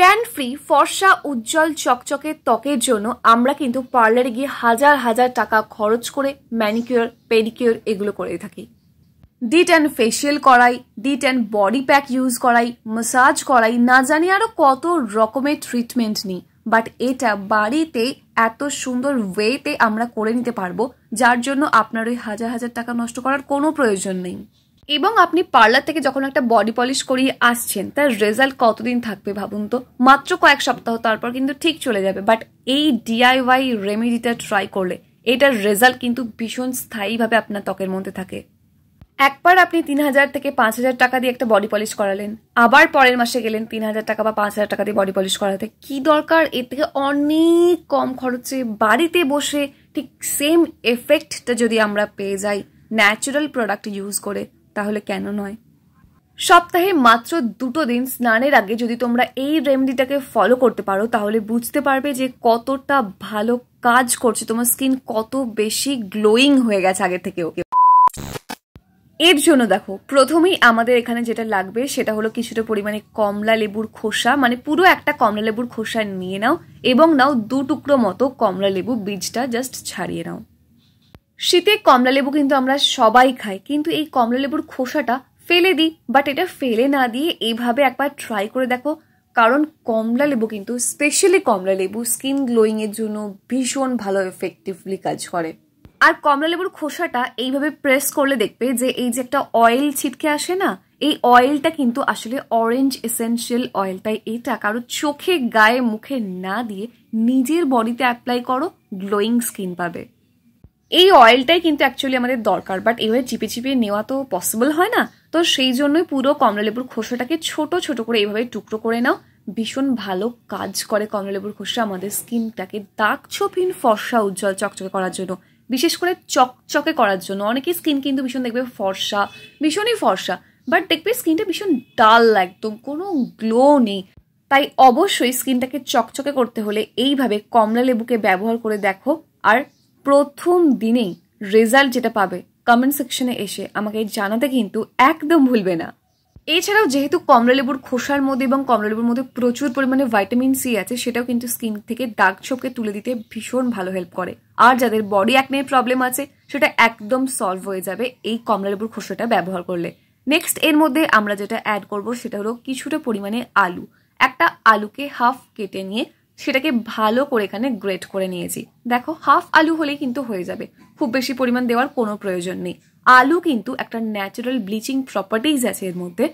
tan free ফর্সা উজ্জ্বল চকচকে ত্বকের জন্য আমরা কিন্তু পার্লারে গিয়ে হাজার হাজার টাকা খরচ করে ম্যানিকিওর পেডিকিওর এগুলো করে থাকি ডিট অ্যান্ড ফেসিয়াল করাই ডিট অ্যান্ড বডি প্যাক ইউজ করাই মাসাজ করাই না জানি আরও কত রকমের ট্রিটমেন্ট নিই বাট এটা বাড়িতে এত সুন্দর ওয়েতে আমরা করে নিতে পারবো যার জন্য আপনার ওই হাজার হাজার টাকা নষ্ট করার কোনো প্রয়োজন নেই এবং আপনি পার্লার থেকে যখন একটা বডি পলিশ করিয়ে আসছেন তার রেজাল্ট কতদিন থাকবে ভাবুন তো মাত্র কয়েক সপ্তাহ তারপর কিন্তু ঠিক চলে যাবে বাট এই ডিআইওয়াই রেমেডিটা ট্রাই করলে এটার রেজাল্ট কিন্তু ভীষণ স্থায়ীভাবে আপনার ত্বকের মধ্যে থাকে একবার আপনি তিন হাজার থেকে পাঁচ হাজার টাকা দিয়ে একটা বডি পলিশ করালেন আবার পরের মাসে গেলেন তিন হাজার টাকা বা পাঁচ হাজার টাকা দিয়ে বডি পলিশ করাতে কি দরকার এর থেকে অনেক কম খরচে বাড়িতে বসে ঠিক সেম এফেক্টটা যদি আমরা পেয়ে যাই ন্যাচারাল প্রোডাক্ট ইউজ করে তাহলে কেন নয় সপ্তাহে মাত্র দুটো দিন স্নানের আগে যদি তোমরা এই রেমেডিটাকে ফলো করতে পারো তাহলে বুঝতে পারবে যে কতটা ভালো কাজ করছে তোমার স্কিন কত বেশি গ্লোয়িং হয়ে গেছে আগে থেকে ওকে এর জন্য দেখো প্রথমেই আমাদের এখানে যেটা লাগবে সেটা হলো কিছুটা পরিমাণে কমলা লেবুর খোসা মানে পুরো একটা কমলা লেবুর খোসা নিয়ে নাও এবং নাও দু টুকরো মতো কমলা লেবু বীজটা জাস্ট ছাড়িয়ে নাও শীতে কমলালেবু কিন্তু আমরা সবাই খাই কিন্তু এই কমলালেবুর খোসাটা ফেলে দিই বাট এটা ফেলে না দিয়ে এইভাবে একবার ট্রাই করে দেখো কারণ কমলা লেবু কিন্তু স্পেশালি কমলা লেবু স্কিন গ্লোয়িংয়ের জন্য ভীষণ ভালো এফেক্টিভলি কাজ করে আর কমলা লেবুর খোসাটা এইভাবে প্রেস করলে দেখবে যে এই যে একটা অয়েল ছিটকে আসে না এই অয়েলটা কিন্তু আসলে অরেঞ্জ এসেন্সিয়াল তাই এটা কারো চোখে গায়ে মুখে না দিয়ে নিজের বডিতে অ্যাপ্লাই করো গ্লোয়িং স্কিন পাবে এই অয়েলটাই কিন্তু অ্যাকচুয়ালি আমাদের দরকার বাট এইভাবে চিপে চিপে নেওয়া তো পসিবল হয় না তো সেই জন্যই পুরো কমলালেবুর খোসাটাকে ছোট ছোট করে এইভাবে টুকরো করে নাও ভীষণ ভালো কাজ করে কমলালেবুর খোসা আমাদের স্কিনটাকে দাগ ছপিন ফর্সা উজ্জ্বল চকচকে করার জন্য বিশেষ করে চকচকে করার জন্য অনেকে স্কিন কিন্তু ভীষণ দেখবে ফর্সা ভীষণই ফর্সা বাট দেখবে স্কিনটা ভীষণ ডাল একদম কোনো গ্লো নেই তাই অবশ্যই স্কিনটাকে চকচকে করতে হলে এইভাবে কমলা লেবুকে ব্যবহার করে দেখো আর প্রথম দিনেই রেজাল্ট যেটা পাবে কমেন্ট সেকশনে এসে আমাকে জানাতে কিন্তু একদম ভুলবে না এছাড়াও যেহেতু কমলালেবুর খোসার মধ্যে এবং কমলালেবুর মধ্যে প্রচুর পরিমাণে ভাইটামিন সি আছে সেটাও কিন্তু স্কিন থেকে দাগ ছোপকে তুলে দিতে ভীষণ ভালো হেল্প করে আর যাদের বডি অ্যাকনে প্রবলেম আছে সেটা একদম সলভ হয়ে যাবে এই কমলালেবুর খোসাটা ব্যবহার করলে নেক্সট এর মধ্যে আমরা যেটা অ্যাড করব সেটা হলো কিছুটা পরিমাণে আলু একটা আলুকে হাফ কেটে নিয়ে সেটাকে ভালো করে এখানে গ্রেট করে নিয়েছি দেখো হাফ আলু হলেই কিন্তু হয়ে যাবে খুব বেশি পরিমাণ দেওয়ার কোনো প্রয়োজন নেই আলু কিন্তু একটা ন্যাচারাল ব্লিচিং প্রপার্টিজ আছে এর মধ্যে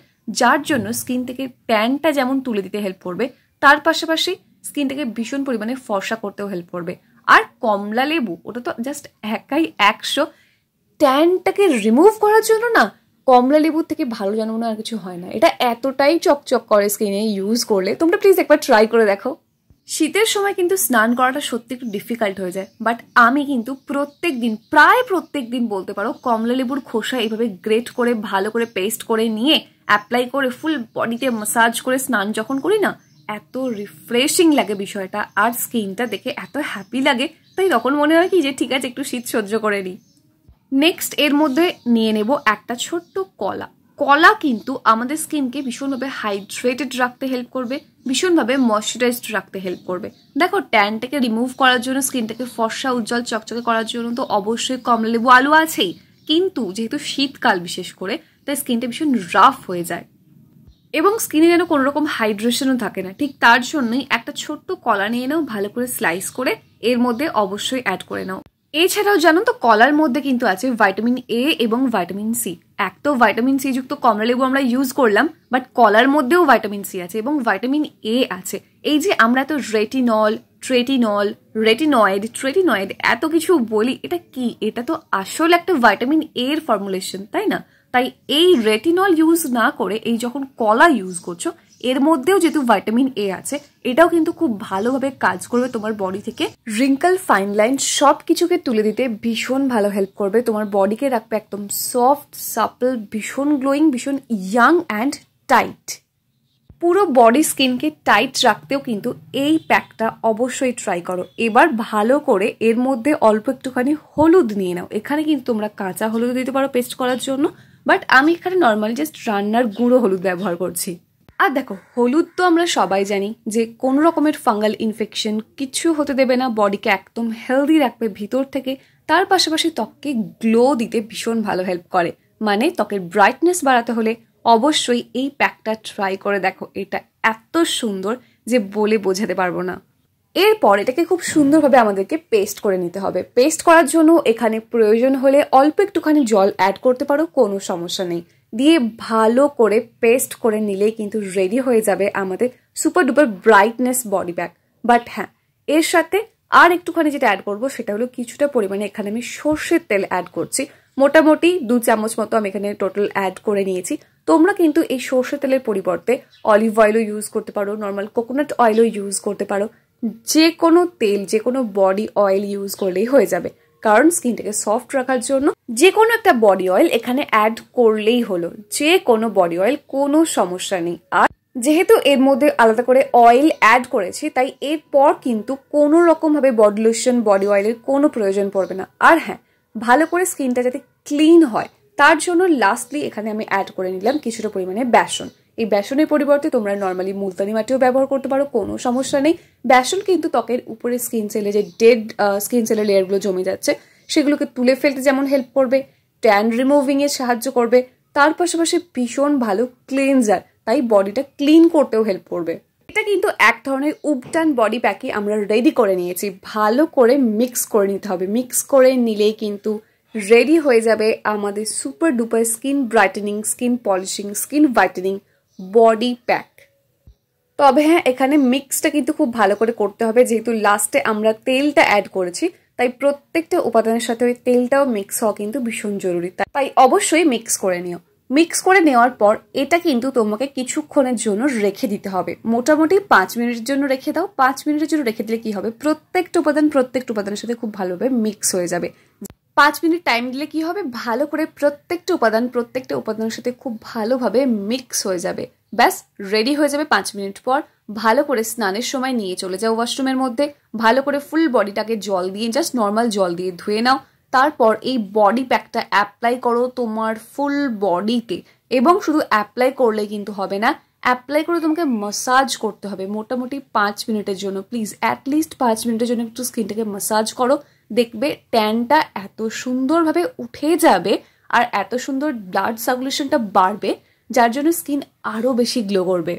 যার জন্য স্কিন থেকে ট্যানটা যেমন তুলে দিতে হেল্প করবে তার পাশাপাশি স্কিনটাকে ভীষণ পরিমাণে ফর্সা করতেও হেল্প করবে আর কমলা লেবু ওটা তো জাস্ট একাই একশো ট্যানটাকে রিমুভ করার জন্য না কমলা লেবু থেকে ভালো জানবো না আর কিছু হয় না এটা এতটাই চকচক করে স্কিনে ইউজ করলে তোমরা প্লিজ একবার ট্রাই করে দেখো শীতের সময় কিন্তু স্নান করাটা সত্যি একটু ডিফিকাল্ট হয়ে যায় বাট আমি কিন্তু প্রত্যেক দিন প্রায় প্রত্যেক দিন বলতে পারো কমলা লেবুর খোসা এইভাবে গ্রেট করে ভালো করে পেস্ট করে নিয়ে অ্যাপ্লাই করে ফুল বডিতে মাসাজ করে স্নান যখন করি না এত রিফ্রেশিং লাগে বিষয়টা আর স্কিনটা দেখে এত হ্যাপি লাগে তাই তখন মনে হয় কি যে ঠিক আছে একটু শীত সহ্য করে নিই নেক্সট এর মধ্যে নিয়ে নেব একটা ছোট্ট কলা কলা কিন্তু আমাদের স্কিনকে ভীষণভাবে হাইড্রেটেড রাখতে হেল্প করবে ভীষণভাবে ময়শ্চারাইজড রাখতে হেল্প করবে দেখো ট্যানটাকে রিমুভ করার জন্য স্কিনটাকে ফর্সা উজ্জ্বল চকচকে করার জন্য তো অবশ্যই কমলা লেবু আলু আছেই কিন্তু যেহেতু শীতকাল বিশেষ করে তাই স্কিনটা ভীষণ রাফ হয়ে যায় এবং স্কিনে যেন কোনো রকম হাইড্রেশনও থাকে না ঠিক তার জন্যই একটা ছোট্ট কলা নিয়ে নাও ভালো করে স্লাইস করে এর মধ্যে অবশ্যই অ্যাড করে নাও এছাড়াও জানো তো কলার মধ্যে কিন্তু আছে ভাইটামিন এ এবং ভাইটামিন সি এক তো ভাইটামিন সি যুক্ত কমলালেবু আমরা ইউজ করলাম বাট কলার মধ্যেও ভাইটামিন সি আছে এবং ভাইটামিন এ আছে এই যে আমরা তো রেটিনল ট্রেটিনল রেটিনয়েড ট্রেটিনয়েড এত কিছু বলি এটা কি এটা তো আসল একটা ভাইটামিন এ এর ফর্মুলেশন তাই না তাই এই রেটিনল ইউজ না করে এই যখন কলা ইউজ করছো এর মধ্যেও যেহেতু ভাইটামিন এ আছে এটাও কিন্তু খুব ভালোভাবে কাজ করবে তোমার বডি থেকে রিঙ্কল ফাইন লাইন সব কিছুকে তুলে দিতে ভীষণ ভালো হেল্প করবে তোমার বডিকে রাখবে একদম সফট সাপল ভীষণ গ্লোয়িং ভীষণ ইয়াং অ্যান্ড টাইট পুরো বডি স্কিনকে টাইট রাখতেও কিন্তু এই প্যাকটা অবশ্যই ট্রাই করো এবার ভালো করে এর মধ্যে অল্প একটুখানি হলুদ নিয়ে নাও এখানে কিন্তু তোমরা কাঁচা হলুদ দিতে পারো পেস্ট করার জন্য বাট আমি এখানে নর্মালি জাস্ট রান্নার গুঁড়ো হলুদ ব্যবহার করছি আর দেখো হলুদ তো আমরা সবাই জানি যে কোনো রকমের ফাঙ্গাল ইনফেকশন কিছু হতে দেবে না বডিকে একদম হেলদি রাখবে ভিতর থেকে তার পাশাপাশি ত্বককে গ্লো দিতে ভীষণ ভালো হেল্প করে মানে ত্বকের ব্রাইটনেস বাড়াতে হলে অবশ্যই এই প্যাকটা ট্রাই করে দেখো এটা এত সুন্দর যে বলে বোঝাতে পারবো না এরপর এটাকে খুব সুন্দরভাবে আমাদেরকে পেস্ট করে নিতে হবে পেস্ট করার জন্য এখানে প্রয়োজন হলে অল্প একটুখানি জল অ্যাড করতে পারো কোনো সমস্যা নেই দিয়ে ভালো করে পেস্ট করে নিলেই কিন্তু রেডি হয়ে যাবে আমাদের super duper brightness body pack but হ্যাঁ এর সাথে আর একটুখানি যেটা অ্যাড করবো সেটা হলো কিছুটা পরিমাণে এখানে আমি সর্ষের তেল অ্যাড করছি মোটামুটি দু চামচ মতো আমি এখানে টোটাল অ্যাড করে নিয়েছি তোমরা কিন্তু এই সর্ষের তেলের পরিবর্তে অলিভ অয়েলও ইউজ করতে পারো নর্মাল কোকোনাট অয়েলও ইউজ করতে পারো যে কোনো তেল যে কোনো বডি অয়েল ইউজ করলেই হয়ে যাবে কারণ স্কিনটাকে সফট রাখার জন্য যে কোনো একটা বডি অয়েল এখানে অ্যাড করলেই হলো যে কোনো বডি অয়েল কোনো সমস্যা নেই আর যেহেতু এর মধ্যে আলাদা করে অয়েল অ্যাড করেছি তাই এরপর কিন্তু কোনো রকমভাবে বডি লোশন বডি অয়েলের কোনো প্রয়োজন পড়বে না আর হ্যাঁ ভালো করে স্কিনটা যাতে ক্লিন হয় তার জন্য লাস্টলি এখানে আমি অ্যাড করে নিলাম কিছুটা পরিমাণে বেসন এই বেসনের পরিবর্তে তোমরা নর্মালি মুলতানি মাটিও ব্যবহার করতে পারো কোনো সমস্যা নেই বেসন কিন্তু ত্বকের উপরে স্কিন সেলে যে ডেড স্কিন সেলের লেয়ারগুলো জমে যাচ্ছে সেগুলোকে তুলে ফেলতে যেমন হেল্প করবে ট্যান রিমুভিংয়ে সাহায্য করবে তার পাশাপাশি ভীষণ ভালো ক্লিনজার তাই বডিটা ক্লিন করতেও হেল্প করবে এটা কিন্তু এক ধরনের উপটান বডি প্যাকে আমরা রেডি করে নিয়েছি ভালো করে মিক্স করে নিতে হবে মিক্স করে নিলেই কিন্তু রেডি হয়ে যাবে আমাদের super duper skin brightening skin polishing skin whitening body pack তবে হ্যাঁ এখানে মিক্সটা কিন্তু খুব ভালো করে করতে হবে যেহেতু লাস্টে আমরা তেলটা অ্যাড করেছি তাই প্রত্যেকটা উপাদানের সাথে ওই তেলটাও মিক্স হওয়া কিন্তু ভীষণ জরুরি তাই অবশ্যই মিক্স করে নিও মিক্স করে নেওয়ার পর এটা কিন্তু তোমাকে কিছুক্ষণের জন্য রেখে দিতে হবে মোটামুটি পাঁচ মিনিটের জন্য রেখে দাও পাঁচ মিনিটের জন্য রেখে দিলে কি হবে প্রত্যেকটা উপাদান প্রত্যেকটা উপাদানের সাথে খুব ভালোভাবে মিক্স হয়ে যাবে পাঁচ মিনিট টাইম দিলে কি হবে ভালো করে প্রত্যেকটা উপাদান প্রত্যেকটা উপাদানের সাথে খুব ভালোভাবে মিক্স হয়ে যাবে ব্যাস রেডি হয়ে যাবে পাঁচ মিনিট পর ভালো করে স্নানের সময় নিয়ে চলে যাও ওয়াশরুমের মধ্যে ভালো করে ফুল বডিটাকে জল দিয়ে জাস্ট নর্মাল জল দিয়ে ধুয়ে নাও তারপর এই বডি প্যাকটা অ্যাপ্লাই করো তোমার ফুল বডিতে এবং শুধু অ্যাপ্লাই করলে কিন্তু হবে না অ্যাপ্লাই করে তোমাকে মাসাজ করতে হবে মোটামুটি পাঁচ মিনিটের জন্য প্লিজ অ্যাটলিস্ট পাঁচ মিনিটের জন্য একটু স্কিনটাকে মাসাজ করো দেখবে ট্যানটা এত সুন্দরভাবে উঠে যাবে আর এত সুন্দর ব্লাড সার্কুলেশনটা বাড়বে যার জন্য স্কিন আরও বেশি গ্লো করবে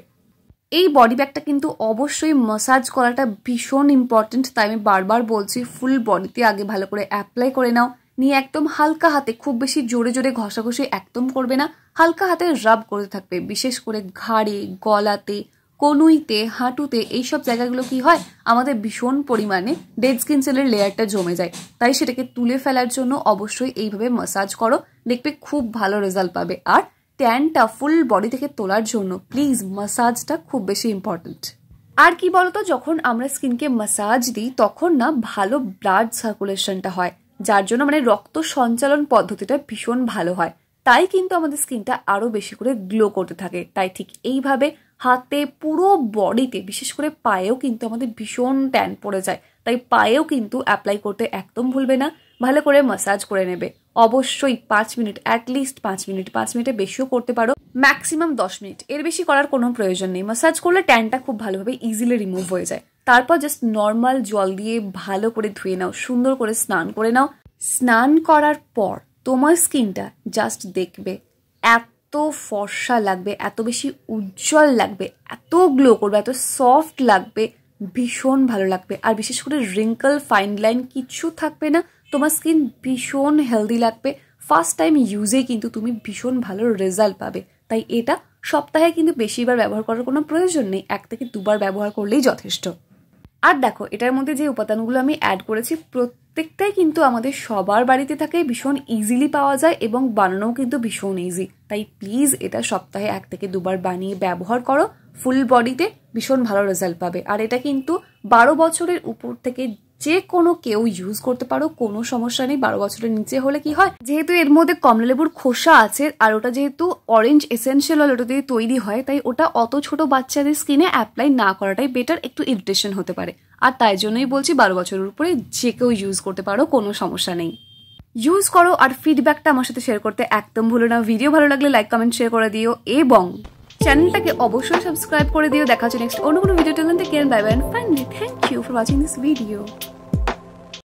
এই বডি ব্যাগটা কিন্তু অবশ্যই মাসাজ করাটা ভীষণ ইম্পর্টেন্ট তাই আমি বারবার বলছি ফুল বডিতে আগে ভালো করে অ্যাপ্লাই করে নাও নিয়ে একদম হালকা হাতে খুব বেশি জোরে জোরে ঘষাঘষি একদম করবে না হালকা হাতে রাব করতে থাকবে বিশেষ করে ঘাড়ে গলাতে কনুইতে হাঁটুতে এইসব জায়গাগুলো কি হয় আমাদের ভীষণ পরিমাণে ডেড স্কিন সেলের লেয়ারটা জমে যায় তাই সেটাকে তুলে ফেলার জন্য অবশ্যই এইভাবে মাসাজ করো দেখবে খুব ভালো রেজাল্ট পাবে আর ট্যানটা ফুল বডি থেকে তোলার জন্য প্লিজ মাসাজটা খুব বেশি ইম্পর্ট্যান্ট আর কি বলতো যখন আমরা স্কিনকে মাসাজ দিই তখন না ভালো ব্লাড সার্কুলেশনটা হয় যার জন্য মানে রক্ত সঞ্চালন পদ্ধতিটা ভীষণ ভালো হয় তাই কিন্তু আমাদের স্কিনটা আরও বেশি করে গ্লো করতে থাকে তাই ঠিক এইভাবে হাতে পুরো বডিতে বিশেষ করে পায়েও কিন্তু আমাদের ভীষণ ট্যান পড়ে যায় তাই পায়েও কিন্তু অ্যাপ্লাই করতে একদম ভুলবে না ভালো করে মাসাজ করে নেবে অবশ্যই পাঁচ মিনিট অ্যাটলিস্ট পাঁচ মিনিট পাঁচ মিনিটে বেশিও করতে পারো ম্যাক্সিমাম দশ মিনিট এর বেশি করার কোনো প্রয়োজন নেই মাসাজ করলে ট্যানটা খুব ভালোভাবে ইজিলি রিমুভ হয়ে যায় তারপর জাস্ট নর্মাল জল দিয়ে ভালো করে ধুয়ে নাও সুন্দর করে স্নান করে নাও স্নান করার পর তোমার স্কিনটা জাস্ট দেখবে এত ফর্সা লাগবে এত বেশি উজ্জ্বল লাগবে এত গ্লো করবে এত সফট লাগবে ভীষণ ভালো লাগবে আর বিশেষ করে রিঙ্কল ফাইন লাইন কিছু থাকবে না তোমার স্কিন ভীষণ হেলদি লাগবে ফার্স্ট টাইম ইউজে কিন্তু তুমি ভীষণ ভালো রেজাল্ট পাবে তাই এটা সপ্তাহে কিন্তু বেশিবার ব্যবহার করার কোনো প্রয়োজন নেই এক থেকে দুবার ব্যবহার করলেই যথেষ্ট আর দেখো এটার মধ্যে যে উপাদানগুলো আমি অ্যাড করেছি প্রত্যেকটাই কিন্তু আমাদের সবার বাড়িতে থাকে ভীষণ ইজিলি পাওয়া যায় এবং বানানোও কিন্তু ভীষণ ইজি তাই প্লিজ এটা সপ্তাহে এক থেকে দুবার বানিয়ে ব্যবহার করো ফুল বডিতে ভীষণ ভালো রেজাল্ট পাবে আর এটা কিন্তু বারো বছরের উপর থেকে যে কোনো কেউ ইউজ করতে পারো কোনো সমস্যা নেই বারো বছরের নিচে হলে কি হয় যেহেতু এর মধ্যে কমলালেবুর খোসা আছে আর ওটা যেহেতু অরেঞ্জ এসেন্সিয়াল অয়েল ওটা দিয়ে তৈরি হয় তাই ওটা অত ছোট বাচ্চাদের স্কিনে অ্যাপ্লাই না করাটাই বেটার একটু ইরিটেশন হতে পারে আর তাই জন্যই বলছি বারো বছরের উপরে যে কেউ ইউজ করতে পারো কোনো সমস্যা নেই ইউজ করো আর ফিডব্যাকটা আমার সাথে শেয়ার করতে একদম ভুলো না ভিডিও ভালো লাগলে লাইক কমেন্ট শেয়ার করে দিও এবং চ্যানেলটাকে অবশ্যই সাবস্ক্রাইব করে দিও দেখা হচ্ছে নেক্সট অন্য কোনো ভিডিও টেলেন থেকে bye bye finally thank you for watching this video